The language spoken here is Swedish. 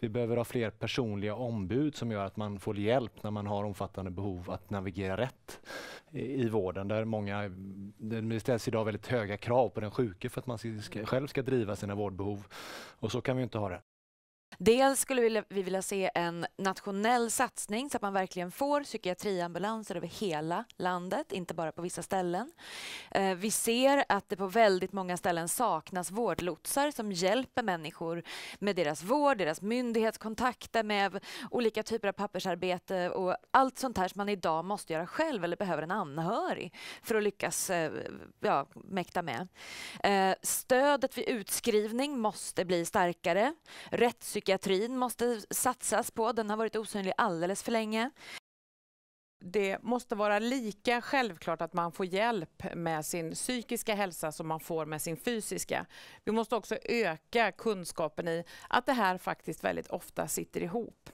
Vi behöver ha fler personliga ombud som gör att man får hjälp när man har omfattande behov att navigera rätt i, vården. Där många, det ställs idag väldigt höga krav på den sjuke för att man ska, själv ska driva sina vårdbehov. Och så kan vi inte ha det. Dels skulle vi vilja se en nationell satsning så att man verkligen får psykiatriambulanser över hela landet, inte bara på vissa ställen. Eh, vi ser att det på väldigt många ställen saknas vårdlotsar som hjälper människor med deras vård, deras myndighetskontakter med olika typer av pappersarbete och allt sånt här som man idag måste göra själv eller behöver en anhörig för att lyckas eh, ja, mäkta med. Eh, stödet vid utskrivning måste bli starkare. Rätts Psykiatrin måste satsas på. Den har varit osynlig alldeles för länge. Det måste vara lika självklart att man får hjälp med sin psykiska hälsa som man får med sin fysiska. Vi måste också öka kunskapen i att det här faktiskt väldigt ofta sitter ihop.